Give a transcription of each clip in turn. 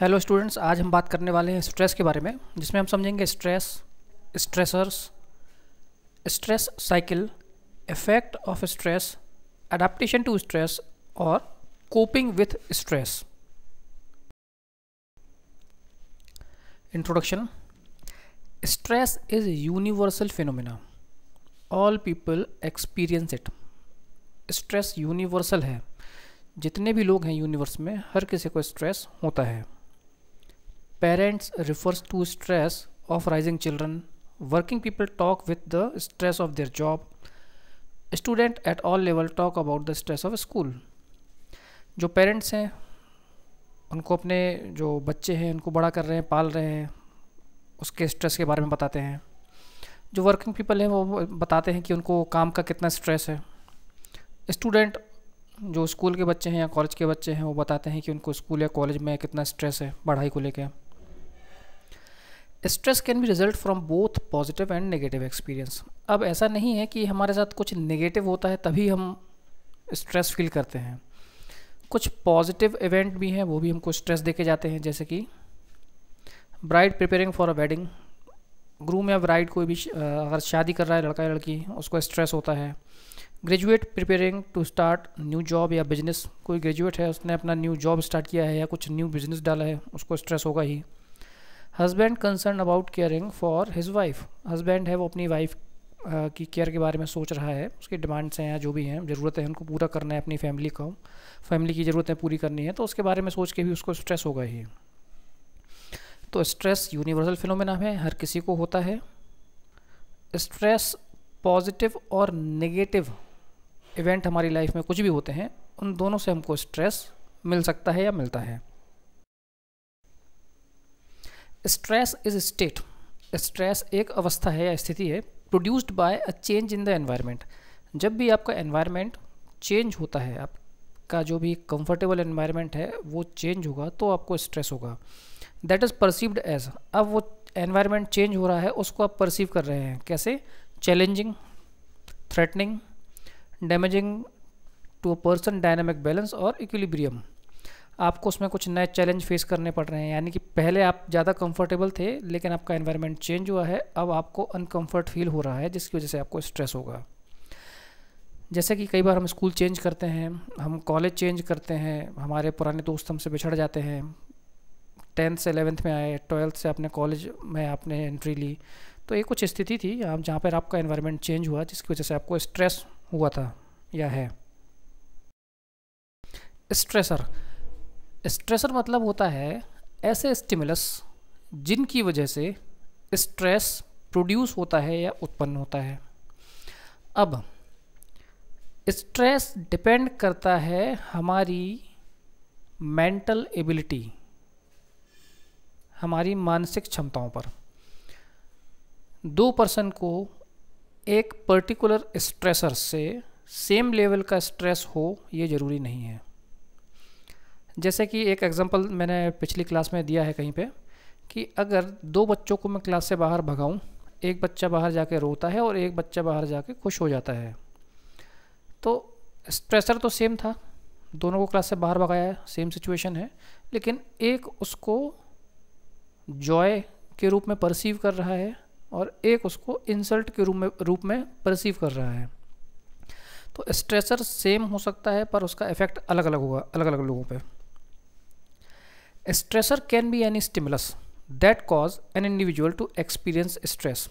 Hello students आज हम बात करने वाले हैं स्ट्रेस के बारे में जिसमें हम समझेंगे stress stressors stress cycle effect of stress adaptation to stress और coping with stress introduction stress is universal phenomena all people experience it stress universal है जितने भी लोग हैं यूनिवर्स में हर किसी को स्ट्रेस होता है parents refers to stress of raising children working people talk with the stress of their job student at all level talk about the stress of school जो पेरेंट्स हैं उनको अपने जो बच्चे हैं उनको बड़ा कर रहे हैं पाल रहे हैं उसके स्ट्रेस के बारे में बताते हैं जो वर्किंग पीपल हैं वो बताते हैं कि उनको काम का कितना स्ट्रेस है स्टूडेंट जो स्कूल के बच्चे हैं या कॉलेज के बच्चे हैं वो बताते हैं कि उनको स्कूल या कॉलेज में कितना स्ट्रेस है पढ़ाई को लेकर स्ट्रेस कैन भी result from both positive and negative experience अब ऐसा नहीं है कि हमारे साथ कुछ नेगेटिव होता है तभी हम स्ट्रेस फील करते हैं कुछ पॉजिटिव इवेंट भी हैं वो भी हमको स्ट्रेस दे के जाते हैं जैसे कि bride preparing for a wedding groom या ब्राइड कोई भी अगर शादी कर रहा है लड़का या लड़की उसको स्ट्रेस होता है graduate preparing to start new job या बिजनेस कोई ग्रेजुएट है उसने अपना न्यू जॉब स्टार्ट किया है या कुछ न्यू बिजनेस डाला है उसको स्ट्रेस होगा ही husband concern about caring for his wife husband है वो अपनी वाइफ की केयर के बारे में सोच रहा है उसकी डिमांड्स हैं या जो भी हैं ज़रूरतें हैं उनको पूरा करना है अपनी फैमिली को फैमिली की ज़रूरतें पूरी करनी है तो उसके बारे में सोच के भी उसको स्ट्रेस होगा ही तो स्ट्रेस यूनिवर्सल फिनोमेना है हर किसी को होता है स्ट्रेस पॉजिटिव और नेगेटिव इवेंट हमारी लाइफ में कुछ भी होते हैं उन दोनों से हमको स्ट्रेस मिल सकता है या मिलता है स्ट्रेस इज स्टेट स्ट्रेस एक अवस्था है या स्थिति है produced by a change in the environment जब भी आपका एनवायरनमेंट चेंज होता है आपका जो भी कंफर्टेबल एनवायरनमेंट है वो चेंज होगा तो आपको स्ट्रेस होगा दैट इज़ परसीव्ड एज अब वो एनवायरनमेंट चेंज हो रहा है उसको आप परसीव कर रहे हैं कैसे challenging threatening damaging to a person dynamic balance और इक्विलिब्रियम आपको उसमें कुछ नए चैलेंज फेस करने पड़ रहे हैं यानी कि पहले आप ज़्यादा कंफर्टेबल थे लेकिन आपका एनवायरनमेंट चेंज हुआ है अब आपको अनकंफर्ट फील हो रहा है जिसकी वजह से आपको स्ट्रेस होगा जैसे कि कई बार हम स्कूल चेंज करते हैं हम कॉलेज चेंज करते हैं हमारे पुराने दोस्त हमसे बिछड़ जाते हैं टेंथ से एलेवेंथ में आए ट्वेल्थ से आपने कॉलेज में आपने एंट्री ली तो ये कुछ स्थिति थी आप जहाँ पर आपका एनवायरनमेंट चेंज हुआ जिसकी वजह से आपको स्ट्रेस हुआ था या है स्ट्रेसर स्ट्रेसर मतलब होता है ऐसे स्टिमुलस जिनकी वजह से स्ट्रेस प्रोड्यूस होता है या उत्पन्न होता है अब स्ट्रेस डिपेंड करता है हमारी मेंटल एबिलिटी हमारी मानसिक क्षमताओं पर दो पर्सन को एक पर्टिकुलर स्ट्रेसर से सेम लेवल का स्ट्रेस हो ये ज़रूरी नहीं है जैसे कि एक एग्जांपल मैंने पिछली क्लास में दिया है कहीं पे कि अगर दो बच्चों को मैं क्लास से बाहर भगाऊं एक बच्चा बाहर जाके रोता है और एक बच्चा बाहर जाके खुश हो जाता है तो स्ट्रेसर तो सेम था दोनों को क्लास से बाहर भगाया है सेम सिचुएशन है लेकिन एक उसको जॉय के रूप में परसीव कर रहा है और एक उसको इंसल्ट के रूप में रूप में परसीव कर रहा है तो स्ट्रेसर सेम हो सकता है पर उसका इफेक्ट अलग अलग होगा अलग अलग लोगों पे stressor can be any stimulus that cause an individual to experience stress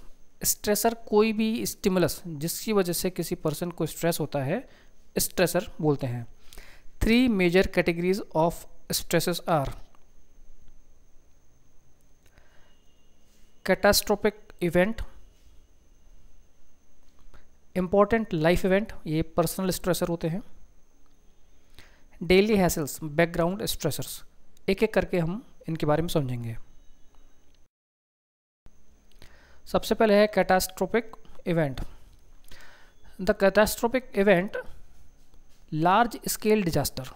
stressor कोई भी स्टिमुलस जिसकी वजह से किसी पर्सन को स्ट्रेस होता है स्ट्रेसर बोलते हैं three major categories of stresses are catastrophic event important life event ये पर्सनल स्ट्रेसर होते हैं डेली हैसल्स बैकग्राउंड स्ट्रेसर्स एक एक करके हम इनके बारे में समझेंगे सबसे पहले है catastrophic event the catastrophic event large scale disaster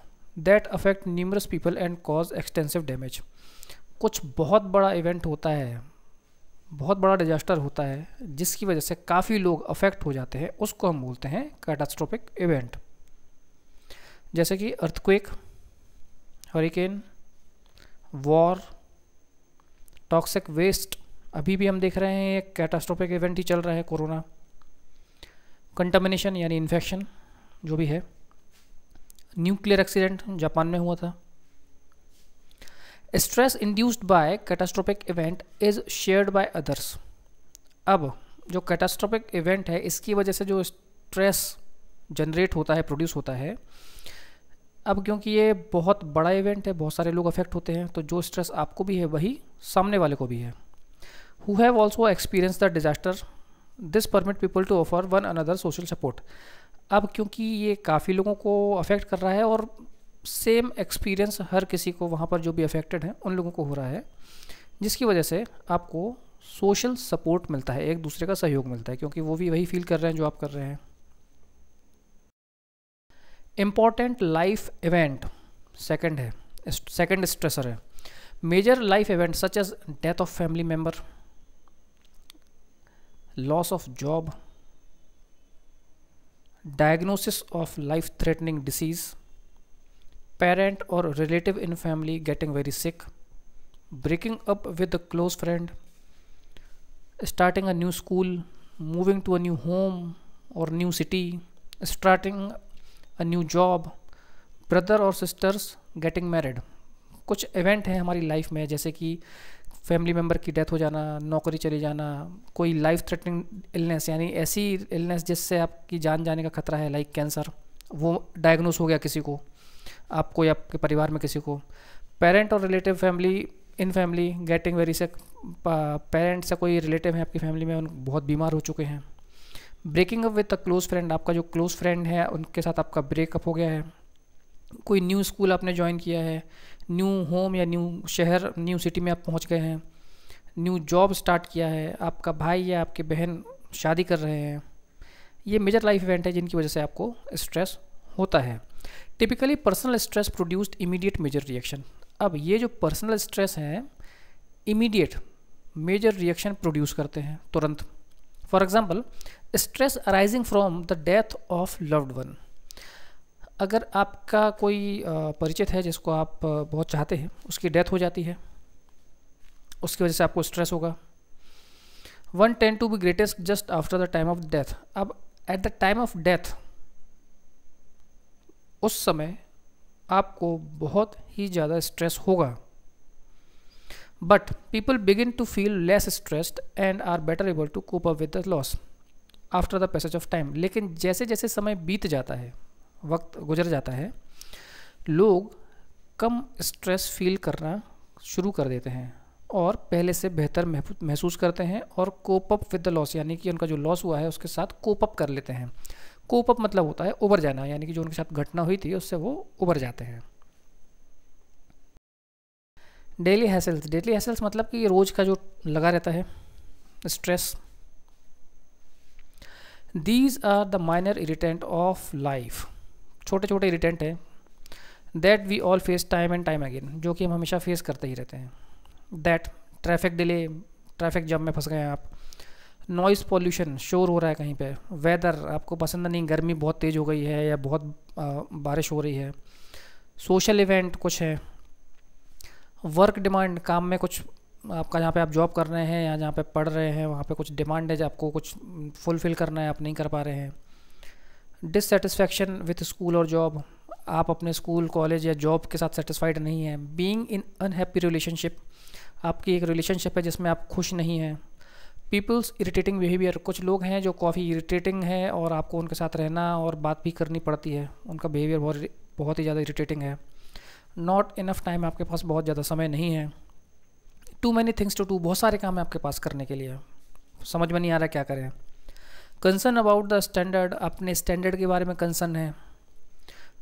that affect numerous people and cause extensive damage कुछ बहुत बड़ा इवेंट होता है बहुत बड़ा डिजास्टर होता है जिसकी वजह से काफ़ी लोग अफेक्ट हो जाते हैं उसको हम बोलते हैं कैटास्ट्रोपिक इवेंट जैसे कि earthquake hurricane war toxic waste अभी भी हम देख रहे हैं एक कैटास्ट्रोफिक इवेंट ही चल रहा है कोरोना कंटामिनेशन यानी इन्फेक्शन जो भी है न्यूक्लियर एक्सीडेंट जापान में हुआ था stress induced by catastrophic event is shared by others अब जो कैटास्ट्रोफिक इवेंट है इसकी वजह से जो स्ट्रेस जनरेट होता है प्रोड्यूस होता है अब क्योंकि ये बहुत बड़ा इवेंट है बहुत सारे लोग अफेक्ट होते हैं तो जो स्ट्रेस आपको भी है वही सामने वाले को भी है who have also experience the disaster this permit people to offer one another social support अब क्योंकि ये काफ़ी लोगों को अफेक्ट कर रहा है और सेम एक्सपीरियंस हर किसी को वहाँ पर जो भी अफेक्टेड हैं उन लोगों को हो रहा है जिसकी वजह से आपको सोशल सपोर्ट मिलता है एक दूसरे का सहयोग मिलता है क्योंकि वो भी वही फील कर रहे हैं जो आप कर रहे हैं इम्पॉर्टेंट लाइफ इवेंट सेकेंड है सेकेंड स्ट्रेसर है major life event such as death of family member loss of job diagnosis of life threatening disease parent और relative in family getting very sick breaking up with a close friend starting a new school moving to a new home और new city starting a new job brother और sisters getting married कुछ event हैं हमारी life में जैसे कि family member की death हो जाना नौकरी चले जाना कोई लाइफ थ्रेटनिंग इलनेस यानी ऐसी इलनेस जिससे आपकी जान जाने का खतरा है लाइक कैंसर वो डायग्नोस हो गया किसी को आपको या आपके परिवार में किसी को पेरेंट और relative family in family getting very से पेरेंट्स या कोई रिलेटिव है आपकी फैमिली में उन बहुत बीमार हो चुके हैं breaking up with a close friend आपका जो क्लोज़ फ्रेंड है उनके साथ आपका ब्रेकअप हो गया है कोई न्यू स्कूल आपने ज्वाइन किया है न्यू होम या न्यू शहर न्यू सिटी में आप पहुंच गए हैं न्यू जॉब स्टार्ट किया है आपका भाई या आपकी बहन शादी कर रहे हैं ये मेजर लाइफ इवेंट है जिनकी वजह से आपको स्ट्रेस होता है typically personal stress produced immediate major reaction अब ये जो पर्सनल स्ट्रेस है इमीडिएट मेजर रिएक्शन प्रोड्यूस करते हैं तुरंत for example stress arising from the death of loved one अगर आपका कोई परिचित है जिसको आप बहुत चाहते हैं उसकी डेथ हो जाती है उसकी वजह से आपको स्ट्रेस होगा one tend to be greatest just after the time of death अब at the time of death उस समय आपको बहुत ही ज़्यादा स्ट्रेस होगा but people begin to feel less stressed and are better able to cope up with the loss after the passage of time लेकिन जैसे जैसे समय बीत जाता है वक्त गुजर जाता है लोग कम स्ट्रेस फील करना शुरू कर देते हैं और पहले से बेहतर महसूस करते हैं और cope up with the loss यानी कि उनका जो लॉस हुआ है उसके साथ कोप अप कर लेते हैं कोप अप मतलब होता है उबर जाना यानी कि जो उनके साथ घटना हुई थी उससे वो उबर जाते हैं डेली हैसल्स डेली हैसल्स मतलब कि रोज़ का जो लगा रहता है stress these are the minor irritant of life छोटे छोटे इरिटेंट हैं that we all face time and time again जो कि हम हमेशा फेस करते ही रहते हैं that traffic delay traffic jam में फंस गए हैं आप नॉइज़ पॉल्यूशन शोर हो रहा है कहीं पे वेदर आपको पसंद नहीं गर्मी बहुत तेज़ हो गई है या बहुत आ, बारिश हो रही है सोशल इवेंट कुछ है वर्क डिमांड काम में कुछ आपका जहाँ पे आप जॉब कर रहे हैं या जहाँ पे पढ़ रहे हैं वहाँ पे कुछ डिमांड है आपको कुछ फुलफ़िल करना है आप नहीं कर पा रहे हैं डिससेटिस्फैक्शन विथ स्कूल और जॉब आप अपने स्कूल कॉलेज या जॉब के साथ सेटिस्फाइड नहीं हैं बींग इन अनहैप्पी रिलेशनशिप आपकी एक रिलेशनशिप है जिसमें आप खुश नहीं हैं पीपल्स इरीटेटिंग बिहेवियर कुछ लोग हैं जो काफ़ी इरीटेटिंग हैं और आपको उनके साथ रहना और बात भी करनी पड़ती है उनका बिहेवियर बहुत बहुत ही ज़्यादा इरीटेटिंग है नॉट इनफ टाइम आपके पास बहुत ज़्यादा समय नहीं है too many things to do बहुत सारे काम है आपके पास करने के लिए समझ में नहीं आ रहा क्या करें कंसर्न अबाउट द स्टैंडर्ड अपने स्टैंडर्ड के बारे में कंसर्न है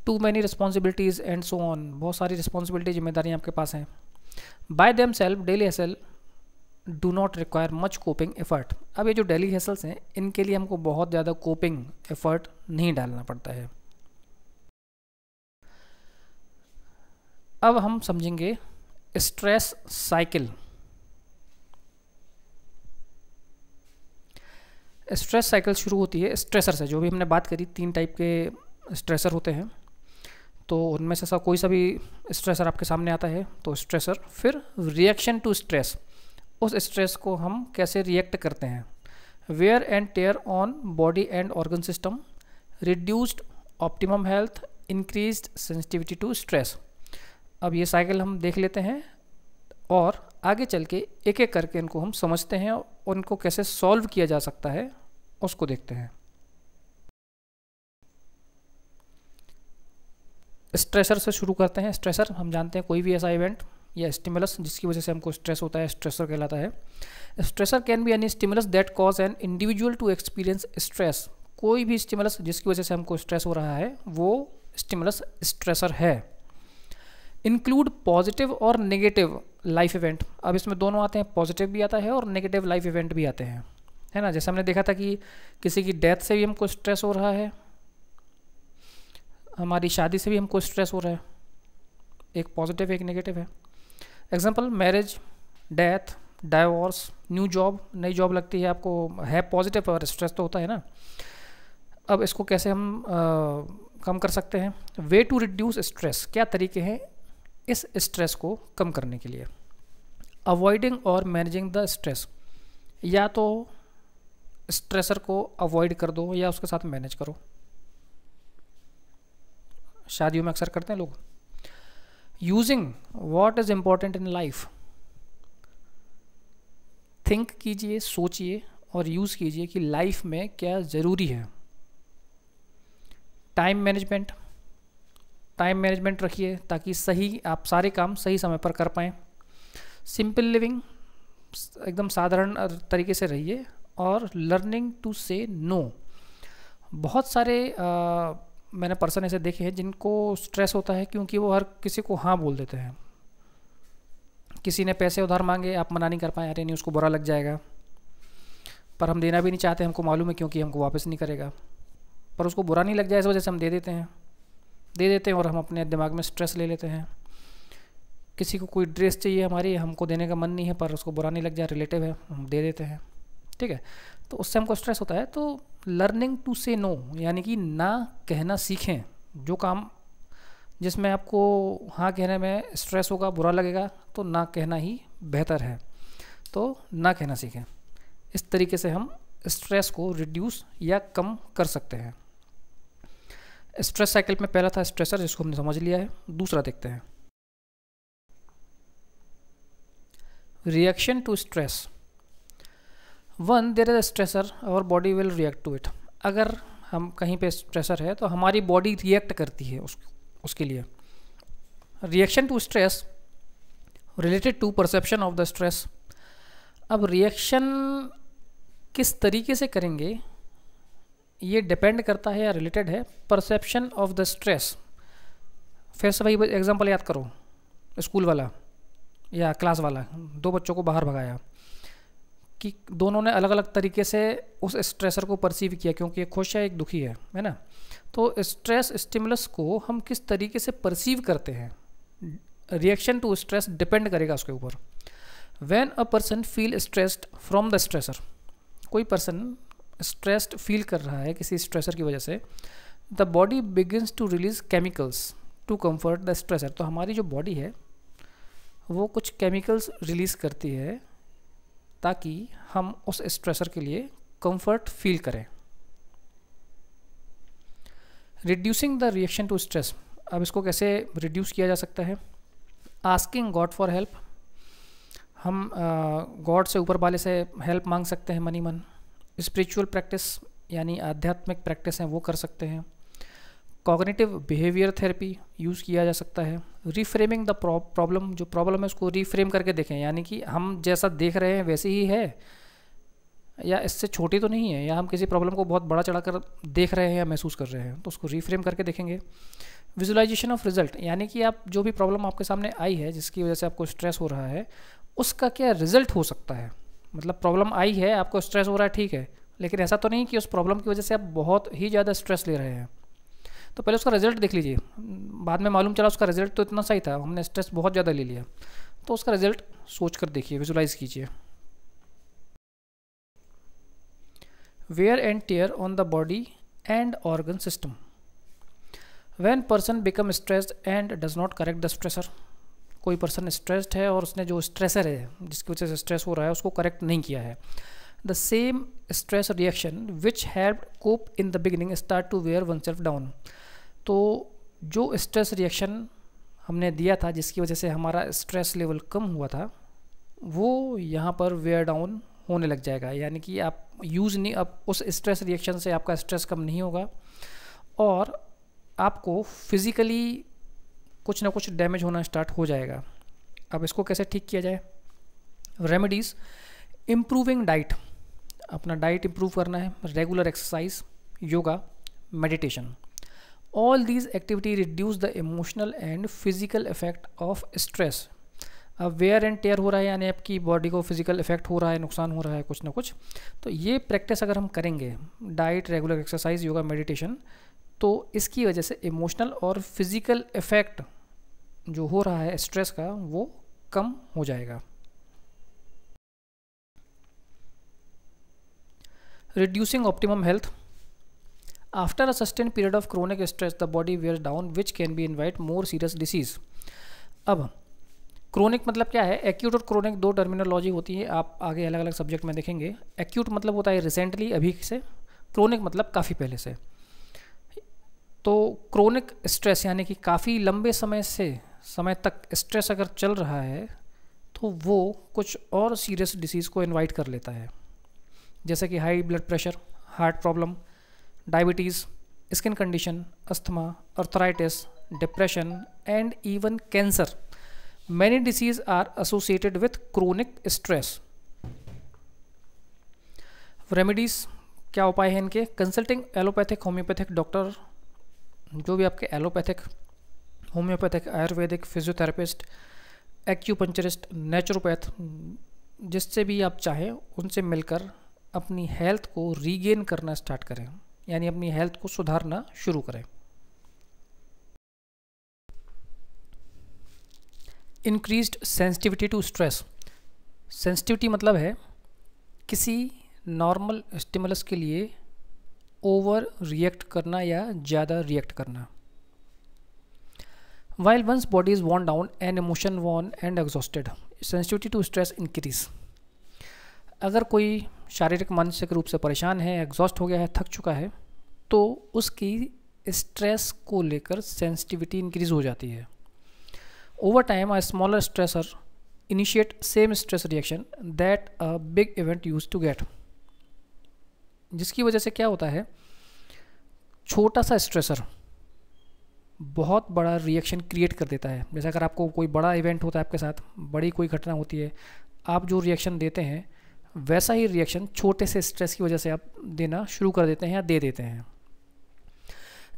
too many responsibilities and so on बहुत सारी रिस्पॉन्सिबिलिटी जिम्मेदारियाँ आपके पास हैं by themselves daily hassle do not require much coping effort अब ये जो डेली हेसल्स हैं इनके लिए हमको बहुत ज़्यादा कोपिंग एफर्ट नहीं डालना पड़ता है अब हम समझेंगे स्ट्रेस साइकिल स्ट्रेस साइकिल शुरू होती है स्ट्रेसर से जो भी हमने बात करी तीन टाइप के स्ट्रेसर होते हैं तो उनमें से सब कोई सा भी स्ट्रेसर आपके सामने आता है तो स्ट्रेसर फिर रिएक्शन टू स्ट्रेस उस स्ट्रेस को हम कैसे रिएक्ट करते हैं wear and tear on body and organ system reduced optimum health increase sensitivity to stress अब ये साइकिल हम देख लेते हैं और आगे चल के एक एक करके इनको हम समझते हैं और इनको कैसे सॉल्व किया जा सकता है उसको देखते हैं स्ट्रेसर से शुरू करते हैं स्ट्रेसर हम जानते हैं कोई भी ऐसा इवेंट या स्टिमुलस जिसकी वजह से हमको स्ट्रेस होता है स्ट्रेसर कहलाता है stressor can be any stimulus that cause an individual to experience stress कोई भी स्टिमुलस जिसकी वजह से हमको स्ट्रेस हो रहा है वो स्टिमुलस स्ट्रेसर है इंक्लूड पॉजिटिव और नेगेटिव लाइफ इवेंट अब इसमें दोनों आते हैं पॉजिटिव भी आता है और नेगेटिव लाइफ इवेंट भी आते हैं है ना जैसे हमने देखा था कि किसी की डेथ से भी हमको स्ट्रेस हो रहा है हमारी शादी से भी हमको स्ट्रेस हो रहा है एक पॉजिटिव एक नेगेटिव है example marriage death divorce new job नई जॉब लगती है आपको है पॉजिटिव और स्ट्रेस तो होता है ना अब इसको कैसे हम आ, कम कर सकते हैं वे टू रिड्यूस स्ट्रेस क्या तरीके हैं इस स्ट्रेस को कम करने के लिए अवॉइडिंग और मैनेजिंग द स्ट्रेस या तो स्ट्रेसर को अवॉइड कर दो या उसके साथ मैनेज करो शादियों में अक्सर करते हैं लोग using what is important in life think कीजिए सोचिए और यूज़ कीजिए कि लाइफ में क्या ज़रूरी है टाइम मैनेजमेंट टाइम मैनेजमेंट रखिए ताकि सही आप सारे काम सही समय पर कर पाएँ सिंपल लिविंग एकदम साधारण तरीके से रहिए और लर्निंग टू से नो बहुत सारे आ, मैंने पर्सन ऐसे देखे हैं जिनको स्ट्रेस होता है क्योंकि वो हर किसी को हाँ बोल देते हैं किसी ने पैसे उधार मांगे आप मना नहीं कर पाए अरे नहीं उसको बुरा लग जाएगा पर हम देना भी नहीं चाहते हमको मालूम है क्योंकि हमको वापस नहीं करेगा पर उसको बुरा नहीं लग जाए इस वजह से हम दे देते हैं दे देते हैं और हम अपने दिमाग में स्ट्रेस ले लेते हैं किसी को कोई ड्रेस चाहिए हमारी हमको देने का मन नहीं है पर उसको बुरा नहीं लग जाए रिलेटिव है हम दे देते हैं ठीक है तो उससे हमको स्ट्रेस होता है तो लर्निंग टू से नो यानी कि ना कहना सीखें जो काम जिसमें आपको हाँ कहने में स्ट्रेस होगा बुरा लगेगा तो ना कहना ही बेहतर है तो ना कहना सीखें इस तरीके से हम स्ट्रेस को रिड्यूस या कम कर सकते हैं स्ट्रेस साइकिल में पहला था स्ट्रेसर जिसको हमने समझ लिया है दूसरा देखते हैं reaction to stress one there is stressor और body will react to it अगर हम कहीं पे स्ट्रेसर है तो हमारी बॉडी रिएक्ट करती है उस उसके लिए reaction to stress related to perception of the stress अब रिएक्शन किस तरीके से करेंगे ये डिपेंड करता है या रिलेटेड है परसेप्शन ऑफ द स्ट्रेस फिर से भाई एग्जांपल याद करो स्कूल वाला या क्लास वाला दो बच्चों को बाहर भगाया कि दोनों ने अलग अलग तरीके से उस स्ट्रेसर को परसीव किया क्योंकि एक खुश है एक दुखी है है ना तो स्ट्रेस स्टिमुलस को हम किस तरीके से परसीव करते हैं रिएक्शन टू स्ट्रेस डिपेंड करेगा उसके ऊपर when a person feel stressed from the stressor कोई पर्सन स्ट्रेस्ड फील कर रहा है किसी स्ट्रेसर की वजह से the body begins to release chemicals to comfort the stressor तो हमारी जो बॉडी है वो कुछ केमिकल्स रिलीज़ करती है ताकि हम उस स्ट्रेसर के लिए कंफर्ट फील करें reducing the reaction to stress अब इसको कैसे रिड्यूस किया जा सकता है आस्किंग गॉड फॉर हेल्प हम गॉड से ऊपर वाले से हेल्प मांग सकते हैं मनी मन स्पिरिचुअल प्रैक्टिस यानी आध्यात्मिक प्रैक्टिस हैं वो कर सकते हैं कॉग्निटिव बिहेवियर थेरेपी यूज़ किया जा सकता है रीफ्रेमिंग द प्रॉब्लम जो प्रॉब्लम है उसको रीफ्रेम करके देखें यानी कि हम जैसा देख रहे हैं वैसे ही है या इससे छोटी तो नहीं है या हम किसी प्रॉब्लम को बहुत बड़ा चढ़ा कर देख रहे हैं या महसूस कर रहे हैं तो उसको रीफ्रेम करके देखेंगे विजुलाइजेशन ऑफ रिजल्ट यानी कि आप जो भी प्रॉब्लम आपके सामने आई है जिसकी वजह से आपको स्ट्रेस हो रहा है उसका क्या रिजल्ट हो सकता है मतलब प्रॉब्लम आई है आपको स्ट्रेस हो रहा है ठीक है लेकिन ऐसा तो नहीं कि उस प्रॉब्लम की वजह से आप बहुत ही ज़्यादा स्ट्रेस ले रहे हैं तो पहले उसका रिजल्ट देख लीजिए बाद में मालूम चला उसका रिजल्ट तो इतना सही था हमने स्ट्रेस बहुत ज़्यादा ले लिया तो उसका रिजल्ट सोच कर देखिए विजुलाइज कीजिए wear and tear on the body and organ system when person become stress and does not correct the stressor कोई पर्सन स्ट्रेस्ड है और उसने जो स्ट्रेसर है जिसकी वजह से स्ट्रेस हो रहा है उसको करेक्ट नहीं किया है the same stress reaction which have cope in the beginning start to wear oneself down तो जो स्ट्रेस रिएक्शन हमने दिया था जिसकी वजह से हमारा स्ट्रेस लेवल कम हुआ था वो यहाँ पर वेयर डाउन होने लग जाएगा यानी कि आप यूज़ नहीं अब उस स्ट्रेस रिएक्शन से आपका स्ट्रेस कम नहीं होगा और आपको फिज़िकली कुछ ना कुछ डैमेज होना स्टार्ट हो जाएगा अब इसको कैसे ठीक किया जाए रेमेडीज़ इम्प्रूविंग डाइट अपना डाइट इम्प्रूव करना है regular exercise yoga meditation all these activity reduce the emotional and physical effect of stress अब वेयर एंड टेयर हो रहा है यानी आपकी बॉडी को फिजिकल इफेक्ट हो रहा है नुकसान हो रहा है कुछ ना कुछ तो ये प्रैक्टिस अगर हम करेंगे diet regular exercise yoga meditation तो इसकी वजह से इमोशनल और फिजिकल इफेक्ट जो हो रहा है स्ट्रेस का वो कम हो जाएगा reducing optimum health after a sustain period of chronic stress the body wear down which can be invite more serious disease अब क्रोनिक मतलब क्या है एक्यूट और क्रोनिक दो टर्मिनोलॉजी होती है आप आगे अलग अलग सब्जेक्ट में देखेंगे एक्यूट मतलब होता है रिसेंटली अभी से क्रोनिक मतलब काफ़ी पहले से तो क्रोनिक स्ट्रेस यानी कि काफ़ी लंबे समय से समय तक स्ट्रेस अगर चल रहा है तो वो कुछ और सीरियस डिसीज़ को इनवाइट कर लेता है जैसे कि high blood pressure heart problem diabetes skin condition asthma arthritis depression and even cancer many disease are associated with chronic stress remedies क्या उपाय हैं इनके कंसल्टिंग एलोपैथिक होम्योपैथिक डॉक्टर जो भी आपके allopathic homeopathic ayurvedic physiotherapist acupuncturist naturopath जिससे भी आप चाहें उनसे मिलकर अपनी हेल्थ को रीगेन करना स्टार्ट करें यानी अपनी हेल्थ को सुधारना शुरू करें increase sensitivity to stress sensitivity मतलब है किसी नॉर्मल स्टिमुलस के लिए ओवर रिएक्ट करना या ज़्यादा रिएक्ट करना while once body is worn down and emotion worn and exhausted sensitivity to stress increase अगर कोई शारीरिक मानसिक रूप से परेशान है एग्जॉस्ट हो गया है थक चुका है तो उसकी स्ट्रेस को लेकर सेंसिटिविटी इंक्रीज हो जाती है over time a smaller stressor initiate same stress reaction that a big event use to get जिसकी वजह से क्या होता है छोटा सा स्ट्रेसर बहुत बड़ा रिएक्शन क्रिएट कर देता है जैसे अगर आपको कोई बड़ा इवेंट होता है आपके साथ बड़ी कोई घटना होती है आप जो रिएक्शन देते हैं वैसा ही रिएक्शन छोटे से स्ट्रेस की वजह से आप देना शुरू कर देते हैं या दे देते हैं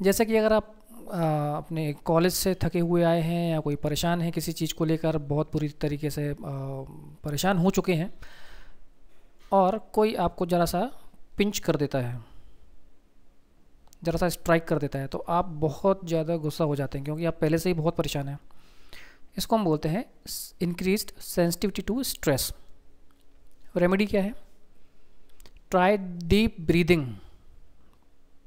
जैसे कि अगर आप आ, अपने कॉलेज से थके हुए आए हैं या कोई परेशान है किसी चीज़ को लेकर बहुत बुरी तरीके से आ, परेशान हो चुके हैं और कोई आपको ज़रा सा पिंच कर देता है ज़रा सा स्ट्राइक कर देता है तो आप बहुत ज़्यादा गुस्सा हो जाते हैं क्योंकि आप पहले से ही बहुत परेशान हैं इसको हम बोलते हैं increase sensitivity to stress remedy क्या है ट्राई डीप ब्रीदिंग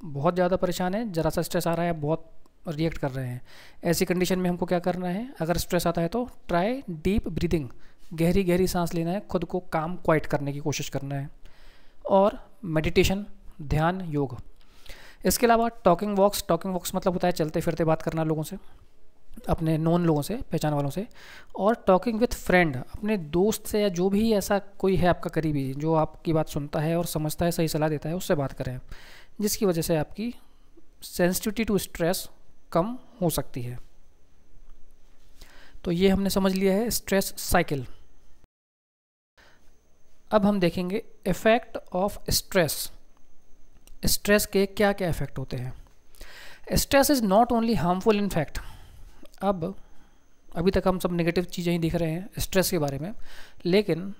बहुत ज़्यादा परेशान है ज़रा सा स्ट्रेस आ रहा है बहुत रिएक्ट कर रहे हैं ऐसी कंडीशन में हमको क्या करना है अगर स्ट्रेस आता है तो ट्राई डीप ब्रीदिंग गहरी गहरी सांस लेना है खुद को काम क्वाइट करने की कोशिश करना है और मेडिटेशन ध्यान योग इसके अलावा टॉकिंग वॉक्स टॉकिंग वॉक्स मतलब होता है चलते फिरते बात करना लोगों से अपने नॉन लोगों से पहचान वालों से और टॉकिंग विथ फ्रेंड अपने दोस्त से या जो भी ऐसा कोई है आपका करीबी जो आपकी बात सुनता है और समझता है सही सलाह देता है उससे बात करें जिसकी वजह से आपकी सेंसिटिविटी टू स्ट्रेस कम हो सकती है तो ये हमने समझ लिया है स्ट्रेस साइकिल अब हम देखेंगे इफेक्ट ऑफ स्ट्रेस स्ट्रेस के क्या क्या इफ़ेक्ट होते हैं stress is not only harmful in fact अब अभी तक हम सब नेगेटिव चीज़ें ही दिख रहे हैं स्ट्रेस के बारे में लेकिन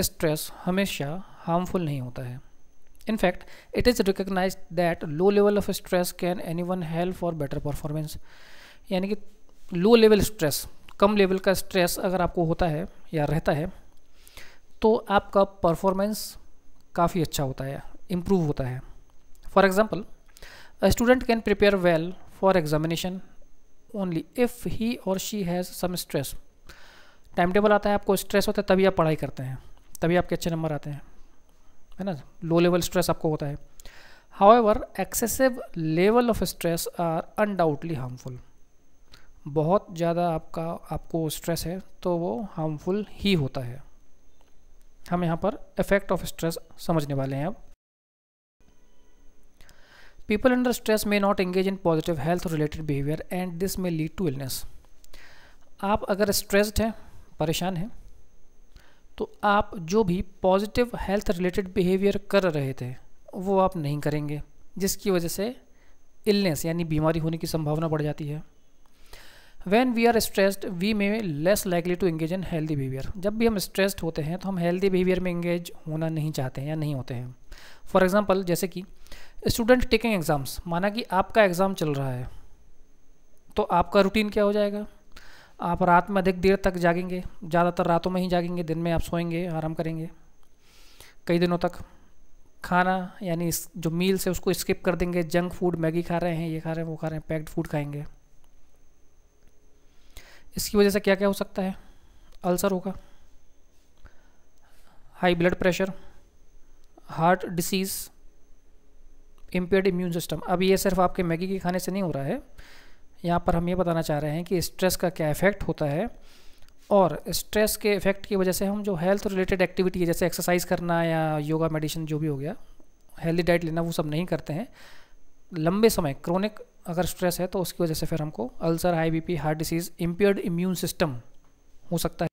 स्ट्रेस हमेशा हार्मफुल नहीं होता है in fact it is recognise that low level of stress can anyone help for better performance यानी कि लो लेवल स्ट्रेस कम लेवल का स्ट्रेस अगर आपको होता है या रहता है तो आपका परफॉर्मेंस काफ़ी अच्छा होता है इम्प्रूव होता है for example student can prepare well for examination only if he और she has some stress timetable आता है आपको स्ट्रेस होता है तभी आप पढ़ाई करते हैं तभी आपके अच्छे नंबर आते हैं है ना लो लेवल स्ट्रेस आपको होता है however excessive level of stress are undoubtedly harmful बहुत ज़्यादा आपका आपको स्ट्रेस है तो वो हार्मफुल ही होता है हम यहाँ पर इफ़ेक्ट ऑफ स्ट्रेस समझने वाले हैं अब people under stress may not engage in positive health related behaviour and this may lead to illness आप अगर स्ट्रेस्ड हैं परेशान हैं तो आप जो भी पॉजिटिव हेल्थ रिलेटेड बिहेवियर कर रहे थे वो आप नहीं करेंगे जिसकी वजह से इलनेस यानी बीमारी होने की संभावना बढ़ जाती है when we are stressed we may less likely to engage in healthy behaviour जब भी हम स्ट्रेस्ड होते हैं तो हम हेल्दी बिहेवियर में इंगेज होना नहीं चाहते हैं या नहीं होते हैं फॉर एग्जाम्पल जैसे कि स्टूडेंट टेकिंग एग्ज़ाम्स माना कि आपका एग्ज़ाम चल रहा है तो आपका रूटीन क्या हो जाएगा आप रात में अधिक देर तक जागेंगे ज़्यादातर रातों में ही जागेंगे दिन में आप सोएंगे आराम करेंगे कई दिनों तक खाना यानी जो मील्स है उसको स्किप कर देंगे जंक फूड मैगी खा रहे हैं ये खा रहे हैं वो खा रहे हैं पैक्ड फूड खाएंगे इसकी वजह से क्या क्या हो सकता है अल्सर होगा high blood pressure heart disease impaired immune system अब ये सिर्फ आपके मैगी के खाने से नहीं हो रहा है यहाँ पर हम ये बताना चाह रहे हैं कि स्ट्रेस का क्या इफेक्ट होता है और स्ट्रेस के इफेक्ट की वजह से हम जो हेल्थ रिलेटेड एक्टिविटी है जैसे एक्सरसाइज करना या योगा मेडिसिन जो भी हो गया हेल्दी डाइट लेना वो सब नहीं करते हैं लंबे समय क्रोनिक अगर स्ट्रेस है तो उसकी वजह से फिर हमको ulcer high BP heart disease impaired immune system हो सकता है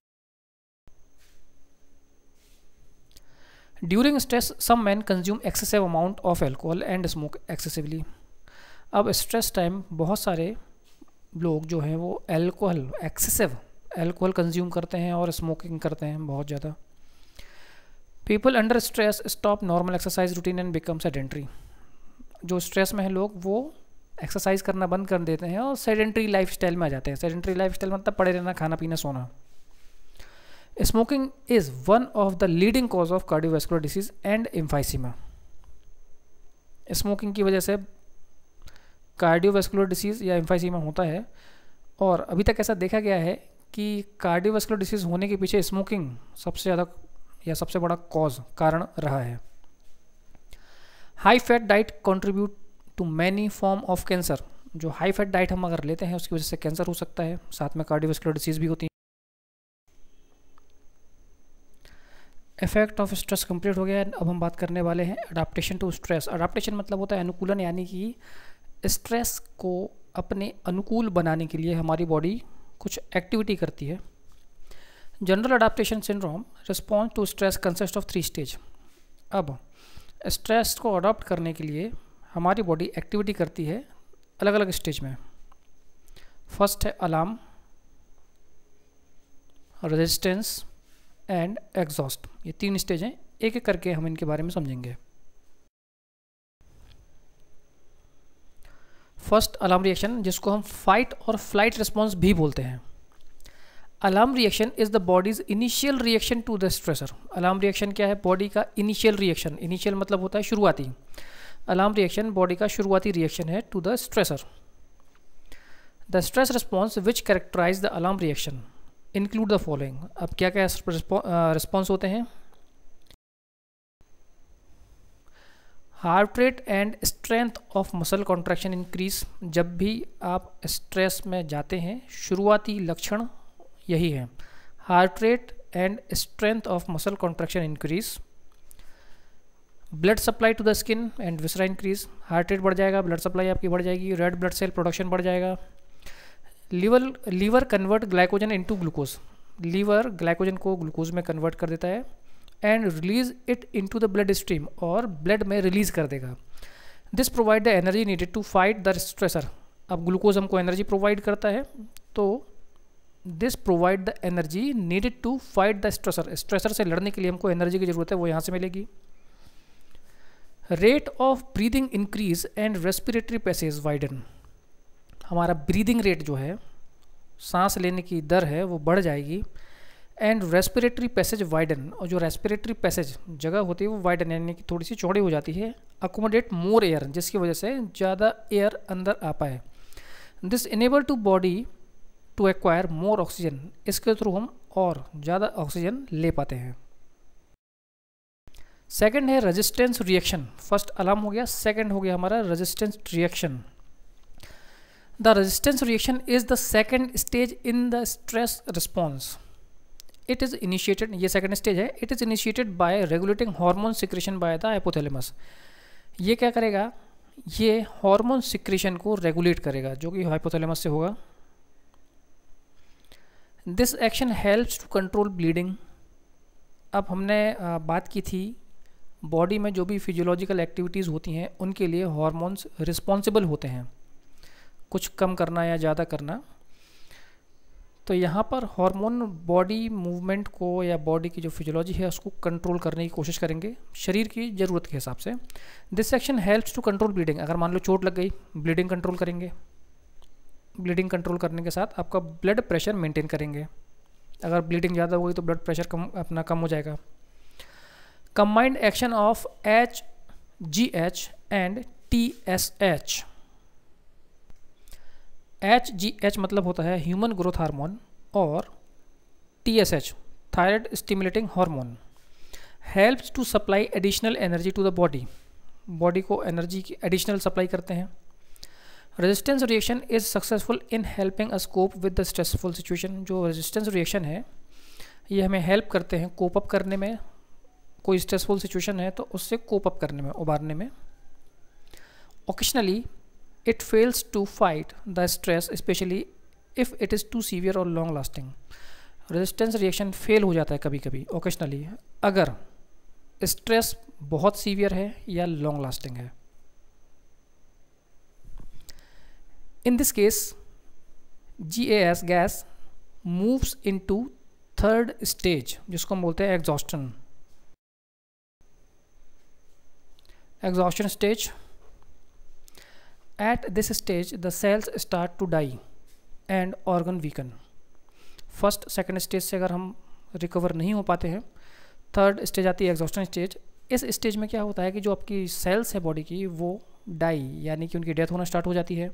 during stress some man consume excessive amount of alcohol and smoke excessively अब स्ट्रेस टाइम बहुत सारे लोग जो हैं वो एल्कोहल एक्सेसिव एल्कोहल कंज्यूम करते हैं और स्मोकिंग करते हैं बहुत ज़्यादा people under stress stop normal exercise routine and become sedentary जो स्ट्रेस में है लोग वो एक्सरसाइज करना बंद कर देते हैं और सेडेंट्री लाइफ में आ जाते हैं सेडेंट्री लाइफ मतलब पड़े रहना खाना पीना सोना smoking is one of the leading cause of cardiovascular disease and emphysema. Smoking की वजह से कार्डियोवेस्कुलर डिसीज़ या एम्फाइसीमा होता है और अभी तक ऐसा देखा गया है कि कार्डियोवेस्कुलर डिसीज़ होने के पीछे स्मोकिंग सबसे ज़्यादा या सबसे बड़ा कॉज कारण रहा है high fat diet contribute to many form of cancer जो हाई फैट डाइट हम अगर लेते हैं उसकी वजह से कैंसर हो सकता है साथ में कार्डियोवेस्कुलर डिसीज़ भी होती है इफेक्ट ऑफ स्ट्रेस कंप्लीट हो गया है अब हम बात करने वाले हैं अडाप्टेशन टू स्ट्रेस अडाप्टेशन मतलब होता है अनुकूलन यानी कि स्ट्रेस को अपने अनुकूल बनाने के लिए हमारी बॉडी कुछ एक्टिविटी करती है general adaptation syndrome response to stress consist of three stage अब स्ट्रेस को अडॉप्ट करने के लिए हमारी बॉडी एक्टिविटी करती है अलग अलग स्टेज में फर्स्ट है अलार्म रेजिस्टेंस एंड एग्जॉस्ट ये तीन स्टेज हैं एक एक करके हम इनके बारे में समझेंगे फर्स्ट अलार्म रिएक्शन जिसको हम फाइट और फ्लाइट रिस्पॉन्स भी बोलते हैं alarm reaction is the body's initial reaction to the stressor alarm reaction क्या है बॉडी का इनिशियल रिएक्शन इनिशियल मतलब होता है शुरुआती अलार्म रिएक्शन बॉडी का शुरुआती रिएक्शन है to the stressor the stress response which characterise the alarm reaction include the following अब क्या क्या रिस्पॉन्स होते हैं heart rate and strength of muscle contraction increase जब भी आप स्ट्रेस में जाते हैं शुरुआती लक्षण यही है heart rate and strength of muscle contraction increase blood supply to the skin and viscera increase heart rate बढ़ जाएगा ब्लड सप्लाई आपकी बढ़ जाएगी रेड ब्लड सेल प्रोडक्शन बढ़ जाएगा liver liver convert glycogen into glucose liver glycogen को glucose में convert कर देता है and release it into the bloodstream और ब्लड में रिलीज कर देगा this provide the energy needed to fight the stressor अब ग्लूकोज हमको एनर्जी प्रोवाइड करता है तो this provide the energy needed to fight the stressor stressor से लड़ने के लिए हमको एनर्जी की ज़रूरत है वो यहाँ से मिलेगी rate of breathing increase and respiratory passage widen हमारा ब्रीदिंग रेट जो है सांस लेने की दर है वो बढ़ जाएगी एंड रेस्पिरेटरी पैसेज वाइडन और जो रेस्पिरेटरी पैसेज जगह होती है वो वाइडन यानी कि थोड़ी सी चौड़ी हो जाती है अकोमोडेट मोर एयर जिसकी वजह से ज़्यादा एयर अंदर आ पाए this enable to body to acquire more oxygen इसके थ्रू हम और ज़्यादा ऑक्सीजन ले पाते हैं सेकेंड है रजिस्टेंस रिएक्शन फर्स्ट अलार्म हो गया सेकेंड हो गया हमारा resistance reaction the resistance reaction is the second stage in the stress response it is initiated ये सेकेंड स्टेज है it is initiated by regulating hormone secretion by the hypothalamus ये क्या करेगा ये हॉर्मोन सिक्रेशन को रेगुलेट करेगा जो कि हाइपोथेलेमस से होगा this action helps to control bleeding अब हमने बात की थी बॉडी में जो भी फिजियोलॉजिकल एक्टिविटीज़ होती हैं उनके लिए हॉर्मोन्स रिस्पॉन्सिबल होते हैं कुछ कम करना या ज़्यादा करना तो यहाँ पर हार्मोन बॉडी मूवमेंट को या बॉडी की जो फिजियोलॉजी है उसको कंट्रोल करने की कोशिश करेंगे शरीर की ज़रूरत के हिसाब से this section helps to control bleeding अगर मान लो चोट लग गई ब्लीडिंग कंट्रोल करेंगे ब्लीडिंग कंट्रोल करने के साथ आपका ब्लड प्रेशर मेंटेन करेंगे अगर ब्लीडिंग ज़्यादा हो गई तो ब्लड प्रेशर कम अपना कम हो जाएगा combined action of H G H and T S H H G H मतलब होता है ह्यूमन ग्रोथ हार्मोन और T S H thyroid stimulating hormone help to supply additional energy to the body body को energy की additional supply करते हैं resistance reaction is successful in helping us cope with the stressful situation जो resistance reaction है ये हमें help करते हैं कोप अप करने में कोई स्ट्रेसफुल सिचुएशन है तो उससे कोप अप करने में उबारने में occasionally It fails to fight the stress especially if it is too severe or long lasting. Resistance reaction fail हो जाता है कभी कभी ओकेशनली अगर स्ट्रेस बहुत सीवियर है या लॉन्ग लास्टिंग है In this case, GAS gas moves into third stage, जिसको हम बोलते हैं exhaustion. Exhaustion stage At this stage, the cells start to die and organ weaken. First second stage से अगर हम रिकवर नहीं हो पाते हैं थर्ड स्टेज आती है एग्जॉस्टन स्टेज इस स्टेज में क्या होता है कि जो आपकी सेल्स है बॉडी की वो डाई यानी कि उनकी डेथ होना स्टार्ट हो जाती है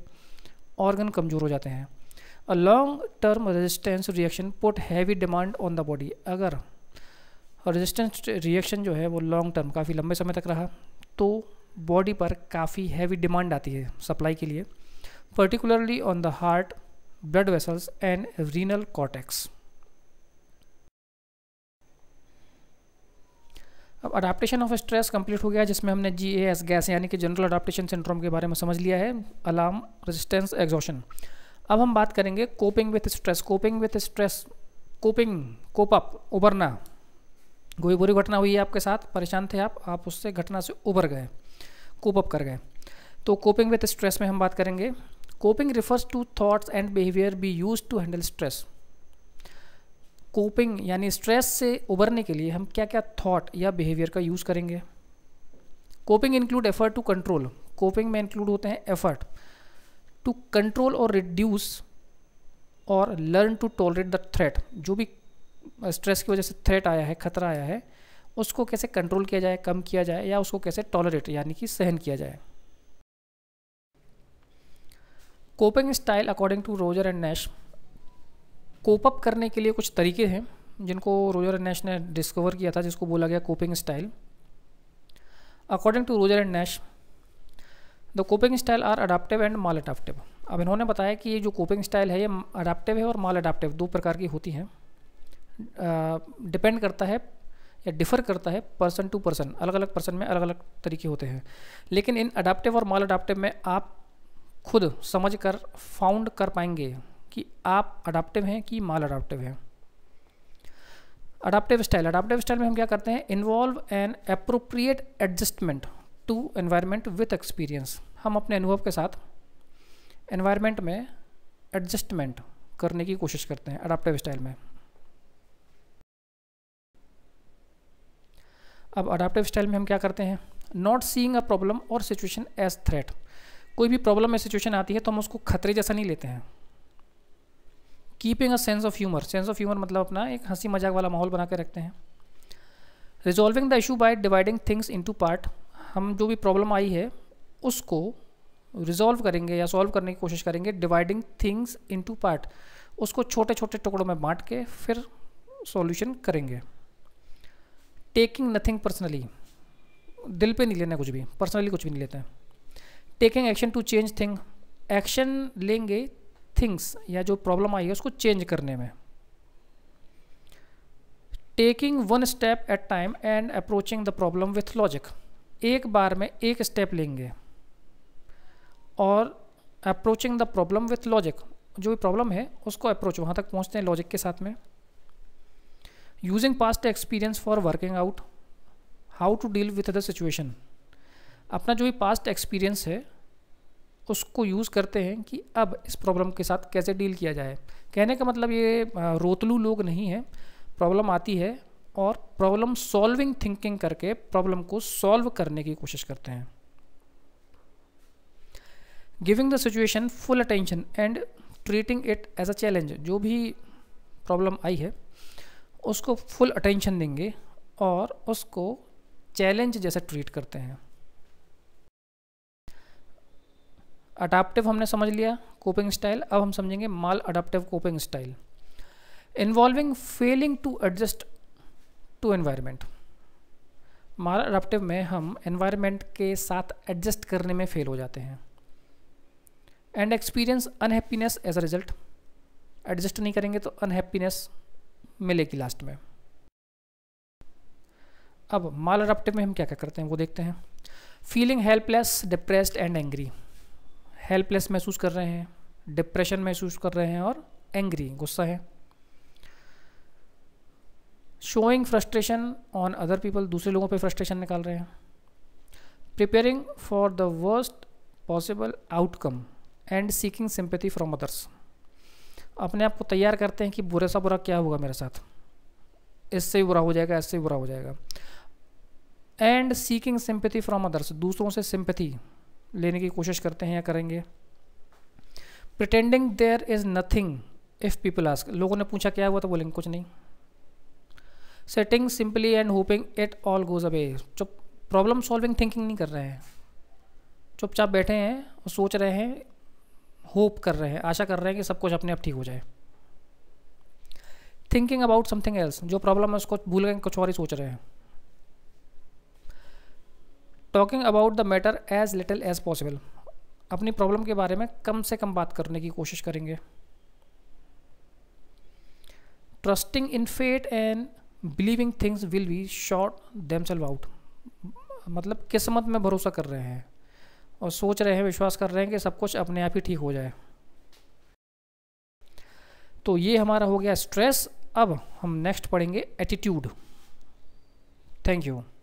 ऑर्गन कमज़ोर हो जाते हैं a long term resistance reaction put heavy demand on the body अगर रेजिस्टेंस रिएक्शन जो है वो लॉन्ग टर्म काफ़ी लंबे समय तक रहा तो बॉडी पर काफ़ी हैवी डिमांड आती है सप्लाई के लिए particularly on the heart blood vessels and renal cortex अब अडाप्टेशन ऑफ स्ट्रेस कंप्लीट हो गया जिसमें हमने जी ए एस गैस यानी कि जनरल अडाप्टेशन सिंड्रोम के बारे में समझ लिया है अलार्म रेजिस्टेंस एग्जॉशन अब हम बात करेंगे coping with stress coping with stress coping cope up उबरना कोई बुरी घटना हुई है आपके साथ परेशान थे आप आप उससे घटना से उबर गए कोप अप कर गए तो कोपिंग विथ स्ट्रेस में हम बात करेंगे coping refers to thoughts and behaviour we use to handle stress coping यानी स्ट्रेस से उबरने के लिए हम क्या क्या थॉट या बिहेवियर का यूज़ करेंगे coping include effort to control coping में इंक्लूड होते हैं एफर्ट टू कंट्रोल और रिड्यूस और learn to tolerate the threat जो भी स्ट्रेस की वजह से थ्रेट आया है खतरा आया है उसको कैसे कंट्रोल किया जाए कम किया जाए या उसको कैसे टॉलरेट यानी कि सहन किया जाए coping style according to Roger and Nash cope up करने के लिए कुछ तरीके हैं जिनको रोजर एंड नैश ने डिस्कवर किया था जिसको बोला गया coping style according to Roger and Nash the coping style are adaptive and maladaptive अब इन्होंने बताया कि ये जो कोपिंग स्टाइल है ये अडाप्टिव है और माल अडाप्टिव दो प्रकार की होती हैं डिपेंड करता है या डिफर करता है पर्सन टू पर्सन अलग अलग पर्सन में अलग अलग तरीके होते हैं लेकिन इन अडाप्टिव और माल अडाप्टिव में आप खुद समझ कर फाउंड कर पाएंगे कि आप अडाप्टिव हैं कि माल अडाप्टिव हैं अडाप्टिव स्टाइल अडाप्टिव स्टाइल में हम क्या करते हैं involve an appropriate adjustment to environment with experience हम अपने अनुभव के साथ एनवायरमेंट में एडजस्टमेंट करने की कोशिश करते हैं अडाप्टिव स्टाइल में अब अडाप्टिव स्टाइल में हम क्या करते हैं नॉट सीइंग अ प्रॉब्लम और सिचुएशन एज थ्रेट कोई भी प्रॉब्लम या सिचुएशन आती है तो हम उसको खतरे जैसा नहीं लेते हैं keeping a sense of humour sense of humour मतलब अपना एक हंसी मजाक वाला माहौल बना के रखते हैं resolving the issue by dividing things into part हम जो भी प्रॉब्लम आई है उसको रिजॉल्व करेंगे या सॉल्व करने की कोशिश करेंगे डिवाइडिंग थिंग्स इनटू पार्ट उसको छोटे छोटे टुकड़ों में बांट के फिर सॉल्यूशन करेंगे टेकिंग नथिंग पर्सनली दिल पे नहीं लेना कुछ भी पर्सनली कुछ भी नहीं लेते हैं taking action to change thing action लेंगे थिंग्स या जो प्रॉब्लम आई है उसको चेंज करने में taking one step at time and approaching the problem with logic एक बार में एक स्टेप लेंगे और approaching the problem with logic जो भी प्रॉब्लम है उसको अप्रोच वहाँ तक पहुँचते हैं लॉजिक के साथ में using past experience for working out how to deal with the situation अपना जो भी पास्ट एक्सपीरियंस है उसको यूज़ करते हैं कि अब इस प्रॉब्लम के साथ कैसे डील किया जाए कहने का मतलब ये रोतलू लोग नहीं हैं प्रॉब्लम आती है और प्रॉब्लम सॉल्विंग थिंकिंग करके प्रॉब्लम को सॉल्व करने की कोशिश करते हैं giving the situation full attention and treating it as a challenge जो भी प्रॉब्लम आई है उसको फुल अटेंशन देंगे और उसको चैलेंज जैसे ट्रीट करते हैं अडाप्टिव हमने समझ लिया कोपिंग स्टाइल अब हम समझेंगे maladaptive coping style involving failing to adjust to environment maladaptive में हम एनवायरनमेंट के साथ एडजस्ट करने में फेल हो जाते हैं and experience unhappiness as a result adjust नहीं करेंगे तो अनहैप्पीनेस मिलेगी लास्ट में अब माल अडप्टिव में हम क्या क्या करते हैं वो देखते हैं feeling helpless depressed and angry helpless महसूस कर रहे हैं डिप्रेशन महसूस कर रहे हैं और एंग्री गुस्सा है showing frustration on other people दूसरे लोगों पे फ्रस्ट्रेशन निकाल रहे हैं preparing for the worst possible outcome and seeking sympathy from others अपने आप को तैयार करते हैं कि बुरे सा बुरा क्या होगा मेरे साथ इससे बुरा हो जाएगा इससे बुरा हो जाएगा and seeking sympathy from others दूसरों से सिंपथी लेने की कोशिश करते हैं या करेंगे pretending there is nothing if people ask लोगों ने पूछा क्या हुआ तो बोलेंगे कुछ नहीं setting simply and hoping it all goes away चुप प्रॉब्लम सॉल्विंग थिंकिंग नहीं कर रहे हैं चुपचाप बैठे हैं और सोच रहे हैं होप कर रहे हैं आशा कर रहे हैं कि सब कुछ अपने आप ठीक हो जाए थिंकिंग अबाउट समथिंग एल्स जो प्रॉब्लम है उसको भूल गए कुछ और ही सोच रहे हैं talking about the matter as little as possible अपनी प्रॉब्लम के बारे में कम से कम बात करने की कोशिश करेंगे trusting in fate and believing things will be sort themselves out मतलब किस्मत में भरोसा कर रहे हैं और सोच रहे हैं विश्वास कर रहे हैं कि सब कुछ अपने आप ही ठीक हो जाए तो ये हमारा हो गया स्ट्रेस अब हम नेक्स्ट पढ़ेंगे एटीट्यूड थैंक यू